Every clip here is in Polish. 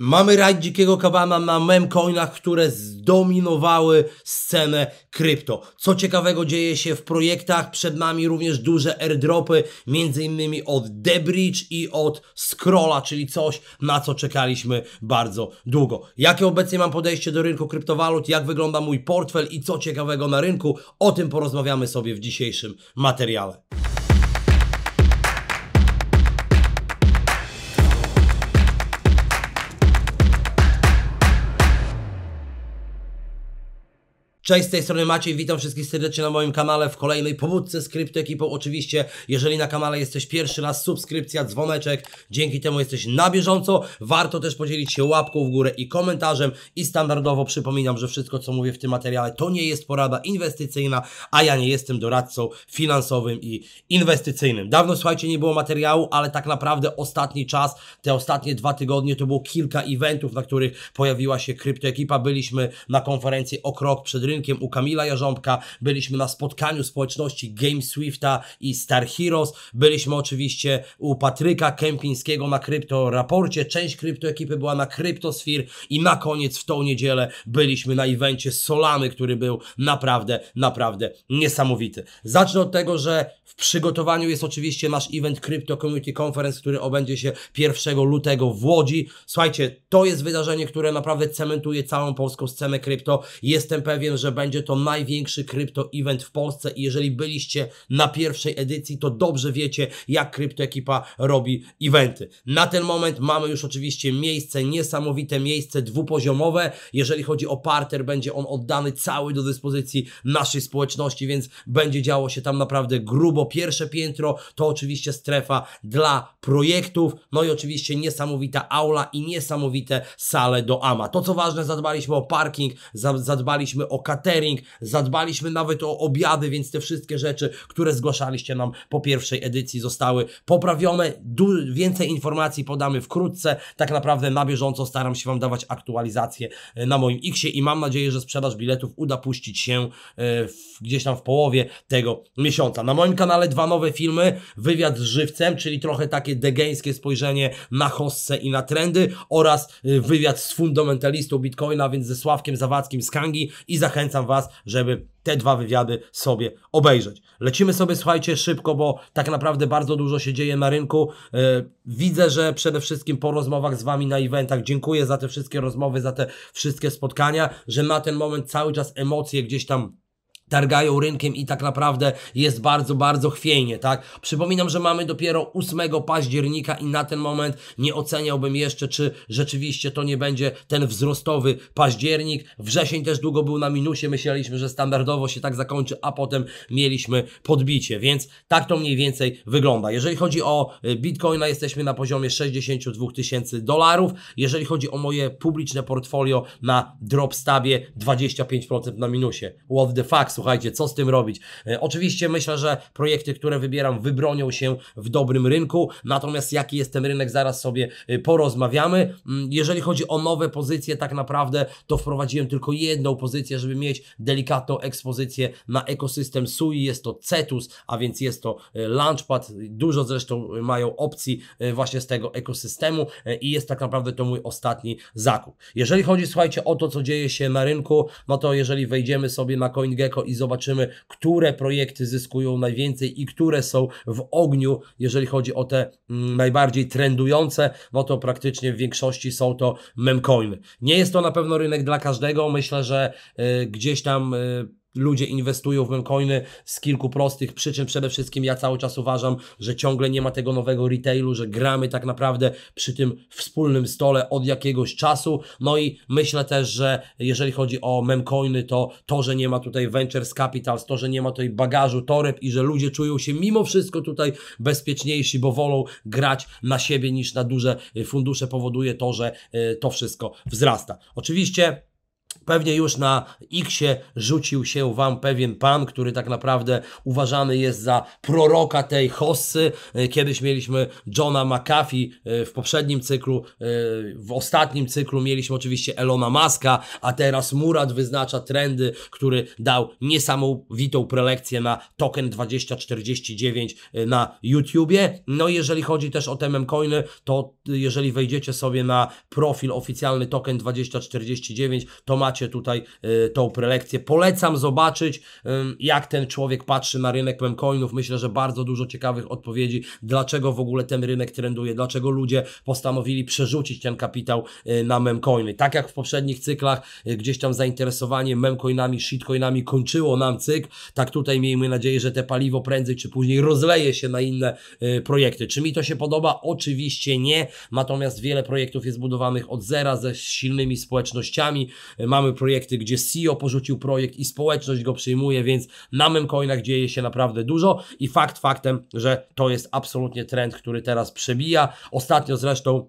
Mamy rajd dzikiego kabana na memcoinach, które zdominowały scenę krypto. Co ciekawego dzieje się w projektach, przed nami również duże airdropy, między innymi od Debridge i od Scrolla, czyli coś na co czekaliśmy bardzo długo. Jakie obecnie mam podejście do rynku kryptowalut, jak wygląda mój portfel i co ciekawego na rynku, o tym porozmawiamy sobie w dzisiejszym materiale. Cześć, z tej strony Maciej, witam wszystkich serdecznie na moim kanale w kolejnej pobudce z kryptoekipą. Oczywiście, jeżeli na kanale jesteś pierwszy raz, subskrypcja, dzwoneczek, dzięki temu jesteś na bieżąco. Warto też podzielić się łapką w górę i komentarzem i standardowo przypominam, że wszystko co mówię w tym materiale to nie jest porada inwestycyjna, a ja nie jestem doradcą finansowym i inwestycyjnym. Dawno, słuchajcie, nie było materiału, ale tak naprawdę ostatni czas, te ostatnie dwa tygodnie to było kilka eventów, na których pojawiła się kryptoekipa. Byliśmy na konferencji o krok przed rynkiem, u Kamila Jarząbka, byliśmy na spotkaniu społeczności Game Swifta i Star Heroes, byliśmy oczywiście u Patryka Kępińskiego na krypto raporcie, część kryptoekipy była na Kryptosphere i na koniec w tą niedzielę byliśmy na evencie Solany, który był naprawdę, naprawdę niesamowity. Zacznę od tego, że w przygotowaniu jest oczywiście nasz event Crypto Community Conference, który obędzie się 1 lutego w Łodzi. Słuchajcie, to jest wydarzenie, które naprawdę cementuje całą polską scenę krypto. Jestem pewien, że że będzie to największy krypto event w Polsce i jeżeli byliście na pierwszej edycji, to dobrze wiecie, jak kryptoekipa robi eventy. Na ten moment mamy już oczywiście miejsce, niesamowite miejsce dwupoziomowe. Jeżeli chodzi o parter, będzie on oddany cały do dyspozycji naszej społeczności, więc będzie działo się tam naprawdę grubo. Pierwsze piętro to oczywiście strefa dla projektów, no i oczywiście niesamowita aula i niesamowite sale do AMA. To co ważne, zadbaliśmy o parking, zadbaliśmy o kategorię catering, zadbaliśmy nawet o obiady, więc te wszystkie rzeczy, które zgłaszaliście nam po pierwszej edycji zostały poprawione. Du więcej informacji podamy wkrótce. Tak naprawdę na bieżąco staram się Wam dawać aktualizacje e, na moim Xie i mam nadzieję, że sprzedaż biletów uda puścić się e, w, gdzieś tam w połowie tego miesiąca. Na moim kanale dwa nowe filmy, wywiad z żywcem, czyli trochę takie degeńskie spojrzenie na hossę i na trendy oraz e, wywiad z fundamentalistą Bitcoina, więc ze Sławkiem Zawadzkim z Kangi i zachęcam zachęcam Was, żeby te dwa wywiady sobie obejrzeć. Lecimy sobie, słuchajcie, szybko, bo tak naprawdę bardzo dużo się dzieje na rynku. E, widzę, że przede wszystkim po rozmowach z Wami na eventach, dziękuję za te wszystkie rozmowy, za te wszystkie spotkania, że na ten moment cały czas emocje gdzieś tam targają rynkiem i tak naprawdę jest bardzo, bardzo chwiejnie, tak? Przypominam, że mamy dopiero 8 października i na ten moment nie oceniałbym jeszcze, czy rzeczywiście to nie będzie ten wzrostowy październik. Wrzesień też długo był na minusie, myśleliśmy, że standardowo się tak zakończy, a potem mieliśmy podbicie, więc tak to mniej więcej wygląda. Jeżeli chodzi o y, Bitcoina, jesteśmy na poziomie 62 tysięcy dolarów. Jeżeli chodzi o moje publiczne portfolio na Dropstabie, 25% na minusie. What the fuck, słuchajcie, co z tym robić. E, oczywiście myślę, że projekty, które wybieram, wybronią się w dobrym rynku, natomiast jaki jest ten rynek, zaraz sobie e, porozmawiamy. Mm, jeżeli chodzi o nowe pozycje, tak naprawdę to wprowadziłem tylko jedną pozycję, żeby mieć delikatną ekspozycję na ekosystem SUI, jest to Cetus, a więc jest to e, Launchpad, dużo zresztą mają opcji właśnie z tego ekosystemu i jest tak naprawdę to mój ostatni zakup. Jeżeli chodzi, słuchajcie, o to, co dzieje się na rynku, no to jeżeli wejdziemy sobie na CoinGecko i zobaczymy, które projekty zyskują najwięcej i które są w ogniu, jeżeli chodzi o te mm, najbardziej trendujące, no to praktycznie w większości są to memcoiny. Nie jest to na pewno rynek dla każdego, myślę, że y, gdzieś tam y, ludzie inwestują w memcoiny z kilku prostych przyczyn. Przede wszystkim ja cały czas uważam, że ciągle nie ma tego nowego retailu, że gramy tak naprawdę przy tym wspólnym stole od jakiegoś czasu. No i myślę też, że jeżeli chodzi o memcoiny, to to, że nie ma tutaj Ventures Capital, to, że nie ma tutaj bagażu toreb i że ludzie czują się mimo wszystko tutaj bezpieczniejsi, bo wolą grać na siebie niż na duże fundusze, powoduje to, że e, to wszystko wzrasta. Oczywiście Pewnie już na Xie rzucił się Wam pewien pan, który tak naprawdę uważany jest za proroka tej hossy. E, kiedyś mieliśmy Johna McAfee e, w poprzednim cyklu, e, w ostatnim cyklu mieliśmy oczywiście Elona Muska, a teraz Murat wyznacza trendy, który dał niesamowitą prelekcję na token 2049 na YouTubie. No i jeżeli chodzi też o te memcoiny, to jeżeli wejdziecie sobie na profil oficjalny token 2049, to macie macie tutaj y, tą prelekcję. Polecam zobaczyć, jak ten człowiek patrzy na rynek memcoinów. Myślę, że bardzo dużo ciekawych odpowiedzi, dlaczego w ogóle ten rynek trenduje, dlaczego ludzie postanowili przerzucić ten kapitał y, na memcoiny. Tak jak w poprzednich cyklach, y, gdzieś tam zainteresowanie memcoinami, shitcoinami kończyło nam cykl, tak tutaj miejmy nadzieję, że te paliwo prędzej czy później rozleje się na inne projekty. Czy mi to się podoba? Oczywiście nie, natomiast wiele projektów jest budowanych od zera, ze silnymi społecznościami. Mamy powstały projekty, gdzie CEO porzucił projekt i społeczność go przyjmuje, więc na memcoinach dzieje się naprawdę dużo i fakt faktem, że to jest absolutnie trend, który teraz przebija. Ostatnio zresztą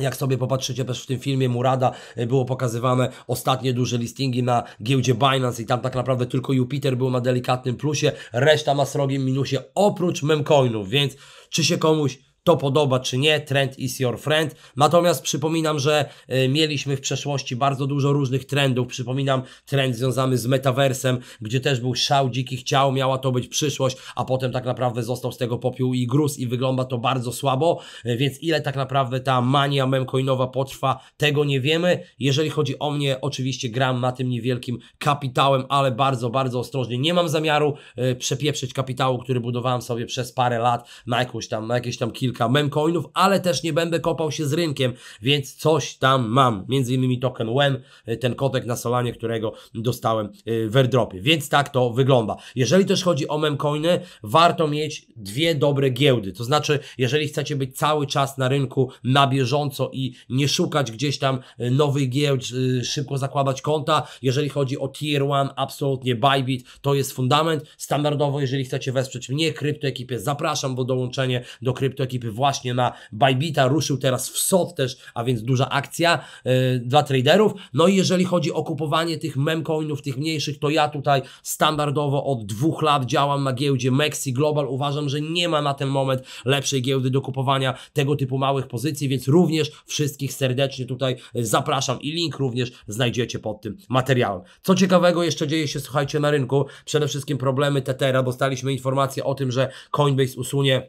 jak sobie popatrzycie też w tym filmie Murada, e, było pokazywane ostatnie duże listingi na giełdzie Binance i tam tak naprawdę tylko Jupiter był na delikatnym plusie, reszta ma srogim minusie oprócz memcoinów, więc czy się komuś to podoba czy nie, trend is your friend. Natomiast przypominam, że e, mieliśmy w przeszłości bardzo dużo różnych trendów. Przypominam trend związany z metaversem, gdzie też był szał dzikich ciał, miała to być przyszłość, a potem tak naprawdę został z tego popiół i gruz i wygląda to bardzo słabo. E, więc ile tak naprawdę ta mania memcoinowa potrwa, tego nie wiemy. Jeżeli chodzi o mnie, oczywiście gram na tym niewielkim kapitałem, ale bardzo, bardzo ostrożnie. Nie mam zamiaru e, przepieprzyć kapitału, który budowałem sobie przez parę lat na, jakąś tam, na jakieś tam kilka kilka memcoinów, ale też nie będę kopał się z rynkiem, więc coś tam mam, między innymi token WEM, y, ten kotek na Solanie, którego dostałem y, w airdropie, więc tak to wygląda. Jeżeli też chodzi o memcoiny, warto mieć dwie dobre giełdy, to znaczy jeżeli chcecie być cały czas na rynku na bieżąco i nie szukać gdzieś tam y, nowych giełd, szybko zakładać konta, jeżeli chodzi o Tier 1, absolutnie Bybit, to jest fundament, standardowo jeżeli chcecie wesprzeć mnie, kryptoekipie, zapraszam, bo dołączenie do kryptoekipy ekipy właśnie na Bybita, ruszył teraz w SOT też, a więc duża akcja e, dla traderów. No i jeżeli chodzi o kupowanie tych memcoinów, tych mniejszych, to ja tutaj standardowo od dwóch lat działam na giełdzie Mexi Global. Uważam, że nie ma na ten moment lepszej giełdy do kupowania tego typu małych pozycji, więc również wszystkich serdecznie tutaj e, zapraszam i link również znajdziecie pod tym materiałem. Co ciekawego jeszcze dzieje się, słuchajcie, na rynku? Przede wszystkim problemy Tetera. Dostaliśmy informację o tym, że Coinbase usunie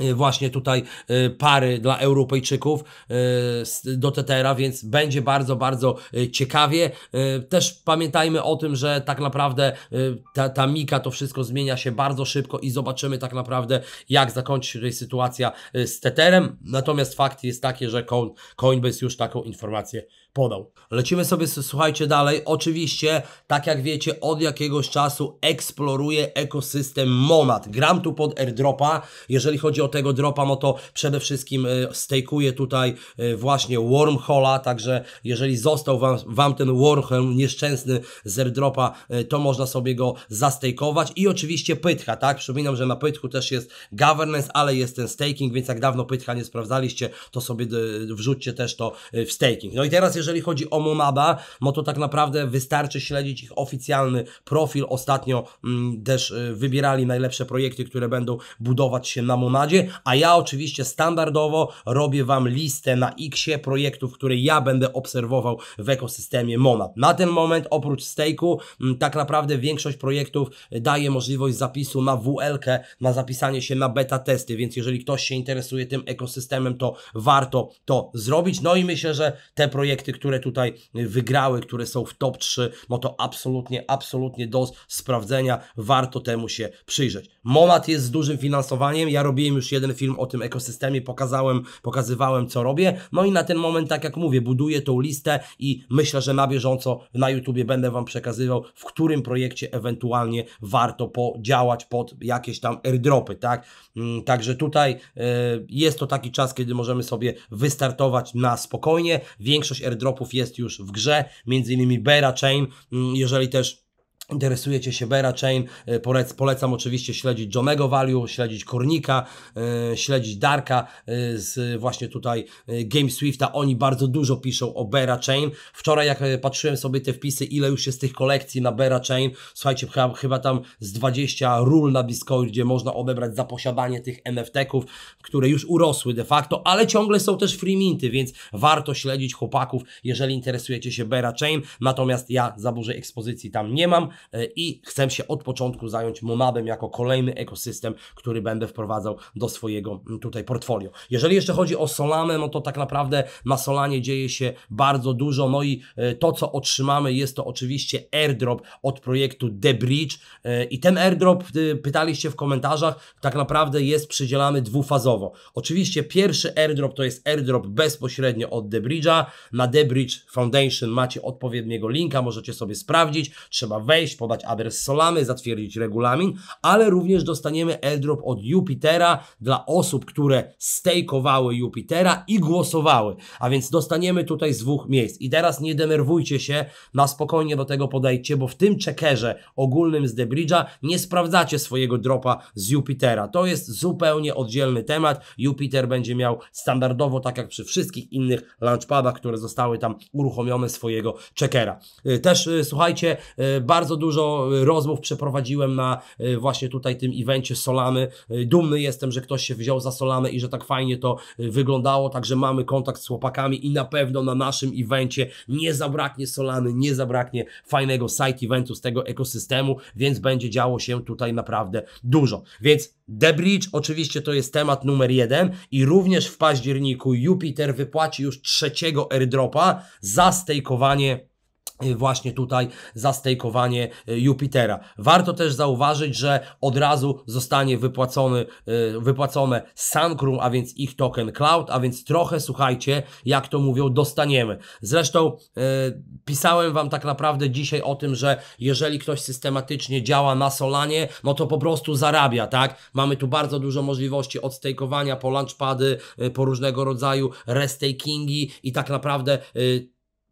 Y, właśnie tutaj y, pary dla Europejczyków y, do Tetera, więc będzie bardzo, bardzo ciekawie. Też pamiętajmy o tym, że tak naprawdę ta, ta Mika to wszystko zmienia się bardzo szybko i zobaczymy tak naprawdę jak zakończy się tutaj sytuacja z Teterem. Natomiast fakt jest taki, że Coin, Coinbase już taką informację podał. Lecimy sobie, słuchajcie, dalej. Oczywiście, tak jak wiecie, od jakiegoś czasu eksploruje ekosystem Monad. Gram tu pod airdropa, jeżeli chodzi o tego dropa, no to przede wszystkim y, stekuje tutaj y, właśnie Wormhola, także jeżeli został Wam, wam ten Wormhole nieszczęsny z airdropa, y, to można sobie go zastejkować i oczywiście Pytka, tak? Przypominam, że na Pytku też jest governance, ale jest ten staking, więc jak dawno Pytka nie sprawdzaliście, to sobie wrzućcie też to w staking. No i teraz jeżeli chodzi o Monada, no to tak naprawdę wystarczy śledzić ich oficjalny profil. Ostatnio mm, też wybierali najlepsze projekty, które będą budować się na Monadzie a ja oczywiście standardowo robię Wam listę na Xie projektów, które ja będę obserwował w ekosystemie Monad. Na ten moment oprócz stake'u mm, tak naprawdę większość projektów y, daje możliwość zapisu na WLK, na zapisanie się na beta testy, więc jeżeli ktoś się interesuje tym ekosystemem, to warto to zrobić. No i myślę, że te projekty, które tutaj y, wygrały, które są w top 3, no to absolutnie, absolutnie do sprawdzenia warto temu się przyjrzeć. Monad jest z dużym finansowaniem, ja robiłem już już jeden film o tym ekosystemie pokazałem, pokazywałem co robię. No i na ten moment, tak jak mówię, buduję tą listę i myślę, że na bieżąco na YouTubie będę Wam przekazywał, w którym projekcie ewentualnie warto podziałać pod jakieś tam airdropy, tak? Mm, także tutaj e, jest to taki czas, kiedy możemy sobie wystartować na spokojnie. Większość airdropów jest już w grze, między innymi Bera Chain, mm, jeżeli też interesujecie się Bera Chain, e, polecam oczywiście śledzić Johnego Value, śledzić Kornika, e, śledzić Darka e, z właśnie tutaj Game Swifta. Oni bardzo dużo piszą o Bera Chain. Wczoraj jak patrzyłem sobie te wpisy, ile już jest tych kolekcji na Bera Chain, słuchajcie, chyba, chyba tam z 20 ról na gdzie można odebrać za posiadanie tych NFT-ków, które już urosły de facto, ale ciągle są też free minty, więc warto śledzić chłopaków, jeżeli interesujecie się Bera Chain. Natomiast ja za dużej ekspozycji tam nie mam. E, i chcę się od początku zająć Momabem jako kolejny ekosystem, który będę wprowadzał do swojego mm, tutaj portfolio. Jeżeli jeszcze chodzi o Solanę, no to tak naprawdę na Solanie dzieje się bardzo dużo, no i e, to co otrzymamy jest to oczywiście airdrop od projektu The Bridge e, i ten airdrop, y, pytaliście w komentarzach, tak naprawdę jest przydzielany dwufazowo. Oczywiście pierwszy airdrop to jest airdrop bezpośrednio od The Bridge'a, na The Bridge Foundation macie odpowiedniego linka, możecie sobie sprawdzić, trzeba wejść wejść, podać adres Solamy, zatwierdzić regulamin, ale również dostaniemy airdrop od Jupitera dla osób, które stejkowały Jupitera i głosowały. A więc dostaniemy tutaj z dwóch miejsc. I teraz nie denerwujcie się, na spokojnie do tego podejdźcie, bo w tym checkerze ogólnym z Debridge'a nie sprawdzacie swojego dropa z Jupitera. To jest zupełnie oddzielny temat. Jupiter będzie miał standardowo, tak jak przy wszystkich innych launchpadach, które zostały tam uruchomione swojego checkera. Y, też y, słuchajcie, y, bardzo dużo e, rozmów przeprowadziłem na e, właśnie tutaj tym evencie Solamy. E, dumny jestem, że ktoś się wziął za Solanę i że tak fajnie to wyglądało, także mamy kontakt z chłopakami i na pewno na naszym evencie nie zabraknie Solany, nie zabraknie fajnego side eventu z tego ekosystemu, więc będzie działo się tutaj naprawdę dużo. Więc The Bridge oczywiście to jest temat numer jeden i również w październiku Jupiter wypłaci już trzeciego airdropa za stejkowanie Y, właśnie tutaj zastejkowanie y, Jupitera. Warto też zauważyć, że od razu zostanie wypłacony, y, wypłacone Sankrum, a więc ich token Cloud, a więc trochę, słuchajcie, jak to mówią, dostaniemy. Zresztą pisałem Wam tak naprawdę dzisiaj o tym, że jeżeli ktoś systematycznie działa na Solanie, no to po prostu zarabia, tak? Mamy tu bardzo dużo możliwości odstejkowania po launchpady, po różnego rodzaju restakingi i tak naprawdę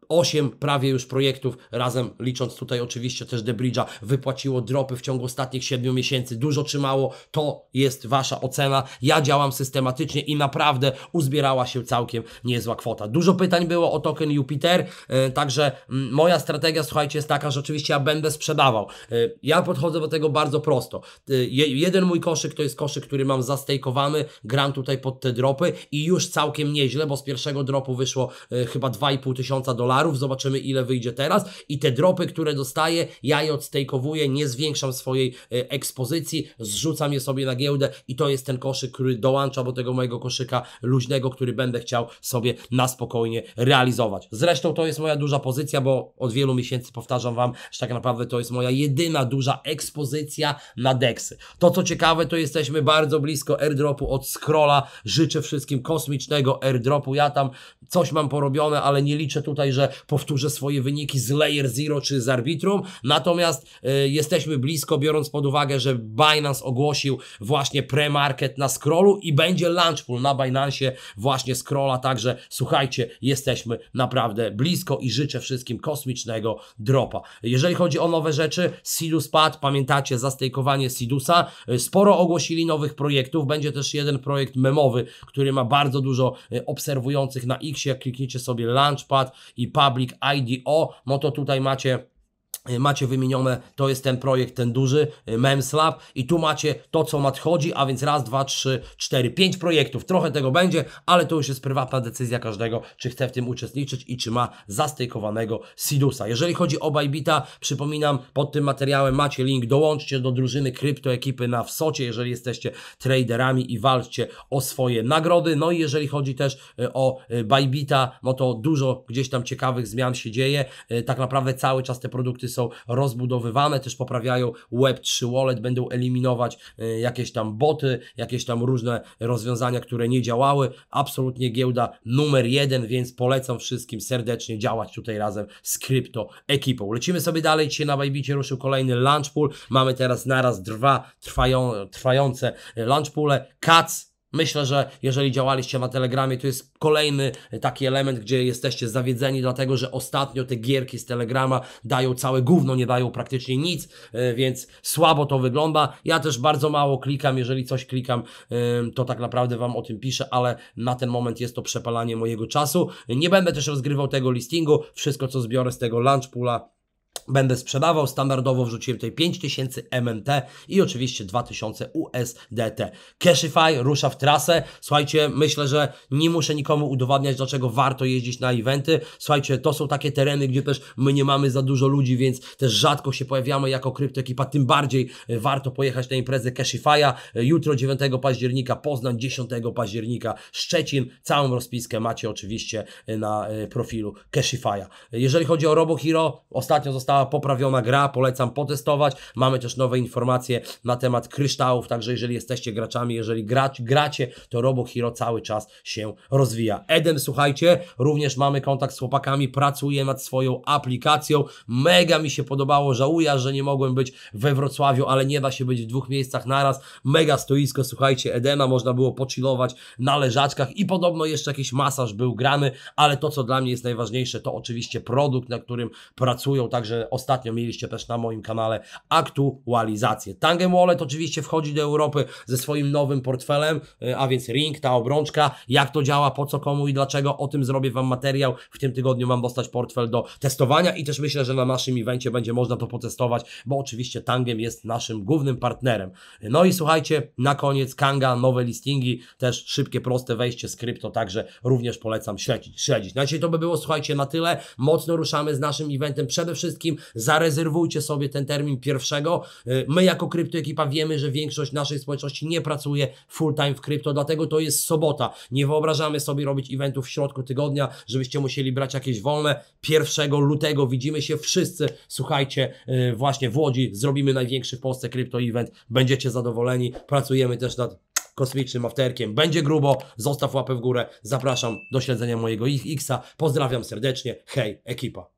8 prawie już projektów, razem licząc tutaj oczywiście też Debridge'a, wypłaciło dropy w ciągu ostatnich 7 miesięcy, dużo czy mało, to jest Wasza ocena. Ja działam systematycznie i naprawdę uzbierała się całkiem niezła kwota. Dużo pytań było o token Jupiter, e, także mm, moja strategia, słuchajcie, jest taka, że oczywiście ja będę sprzedawał. E, ja podchodzę do tego bardzo prosto. E, jeden mój koszyk to jest koszyk, który mam zastejkowany, gram tutaj pod te dropy i już całkiem nieźle, bo z pierwszego dropu wyszło chyba 2,5 tysiąca dolarów, dolarów, zobaczymy ile wyjdzie teraz i te dropy, które dostaję, ja je odstejkowuję, nie zwiększam swojej e, ekspozycji, zrzucam je sobie na giełdę i to jest ten koszyk, który dołącza do tego mojego koszyka luźnego, który będę chciał sobie na spokojnie realizować. Zresztą to jest moja duża pozycja, bo od wielu miesięcy powtarzam Wam, że tak naprawdę to jest moja jedyna duża ekspozycja na deksy. To co ciekawe, to jesteśmy bardzo blisko airdropu od Scrolla. Życzę wszystkim kosmicznego airdropu. Ja tam coś mam porobione, ale nie liczę tutaj, że powtórzę swoje wyniki z Layer Zero czy z Arbitrum, natomiast y, jesteśmy blisko, biorąc pod uwagę, że Binance ogłosił właśnie pre-market na scrollu i będzie launch pool na Binance właśnie scrolla, także słuchajcie, jesteśmy naprawdę blisko i życzę wszystkim kosmicznego dropa. Jeżeli chodzi o nowe rzeczy, Sidus Pad, pamiętacie zastejkowanie Sidusa, e, sporo ogłosili nowych projektów, będzie też jeden projekt memowy, który ma bardzo dużo e, obserwujących na X, klikniecie sobie Launchpad i Public IDO, no to tutaj macie Y, macie wymienione, to jest ten projekt, ten duży, y, MemSlab i tu macie to, co nadchodzi, a więc raz, dwa, trzy, cztery, pięć projektów, trochę tego będzie, ale to już jest prywatna decyzja każdego, czy chce w tym uczestniczyć i czy ma zastejkowanego Sidusa. Jeżeli chodzi o Bybita, przypominam, pod tym materiałem macie link, dołączcie do drużyny kryptoekipy na Wsocie, jeżeli jesteście traderami i walczcie o swoje nagrody, no i jeżeli chodzi też y, o Bybita, no to dużo gdzieś tam ciekawych zmian się dzieje, tak naprawdę cały czas te produkty są są rozbudowywane, też poprawiają Web3 Wallet, będą eliminować y, jakieś tam boty, jakieś tam różne rozwiązania, które nie działały. Absolutnie giełda numer jeden, więc polecam wszystkim serdecznie działać tutaj razem z krypto ekipą. Lecimy sobie dalej. Dzisiaj na Bajbicie ruszył kolejny launch pool. Mamy teraz naraz dwa trwają, trwające y, launch poole. Cats Myślę, że jeżeli działaliście na Telegramie, to jest kolejny taki element, gdzie jesteście zawiedzeni, dlatego że ostatnio te gierki z Telegrama dają całe gówno, nie dają praktycznie nic, e, więc słabo to wygląda. Ja też bardzo mało klikam, jeżeli coś klikam, to tak naprawdę Wam o tym piszę, ale na ten moment jest to przepalanie mojego czasu. Nie będę też rozgrywał tego listingu, wszystko co zbiorę z tego lunch pula będę sprzedawał. Standardowo wrzuciłem tutaj 5000 MNT i oczywiście 2000 USDT. Cashify rusza w trasę. Słuchajcie, myślę, że nie muszę nikomu udowadniać, dlaczego warto jeździć na eventy. Słuchajcie, to są takie tereny, gdzie też my nie mamy za dużo ludzi, więc też rzadko się pojawiamy jako kryptoekipa. Tym bardziej e, warto pojechać na imprezę Cashify'a. E, jutro 9 października Poznań, 10 października Szczecin. Całą rozpiskę macie oczywiście e, na profilu Cashify'a. Jeżeli chodzi o Robo Hero, ostatnio została poprawiona gra, polecam potestować. Mamy też nowe informacje na temat kryształów, także jeżeli jesteście graczami, jeżeli grać, gracie, to Robo Hero cały czas się rozwija. Eden słuchajcie, również mamy kontakt z chłopakami, pracuję nad swoją aplikacją. Mega mi się podobało, żałuję, że nie mogłem być we Wrocławiu, ale nie da się być w dwóch miejscach naraz. Mega stoisko, słuchajcie, Edena można było pochillować na leżaczkach i podobno jeszcze jakiś masaż był grany, ale to, co dla mnie jest najważniejsze, to oczywiście produkt, na którym pracują, także ostatnio mieliście też na moim kanale aktualizację. Tangem Wallet oczywiście wchodzi do Europy ze swoim nowym portfelem, e, a więc ring, ta obrączka, jak to działa, po co, komu i dlaczego, o tym zrobię Wam materiał. W tym tygodniu mam dostać portfel do testowania i też myślę, że na naszym evencie będzie można to potestować, bo oczywiście Tangem jest naszym głównym partnerem. No i słuchajcie, na koniec Kanga, nowe listingi, też szybkie, proste wejście z krypto, także również polecam śledzić. śledzić. Na no dzisiaj to by było, słuchajcie, na tyle. Mocno ruszamy z naszym eventem. Przede wszystkim Zarezerwujcie sobie ten termin pierwszego. Y, my jako kryptoekipa wiemy, że większość naszej społeczności nie pracuje full time w krypto, dlatego to jest sobota. Nie wyobrażamy sobie robić eventów w środku tygodnia, żebyście musieli brać jakieś wolne. 1 lutego widzimy się wszyscy. Słuchajcie, y, właśnie w Łodzi zrobimy największy w Polsce krypto event. Będziecie zadowoleni. Pracujemy też nad kosmicznym afterkiem. Będzie grubo, zostaw łapę w górę. Zapraszam do śledzenia mojego X-a. Pozdrawiam serdecznie. Hej, ekipa.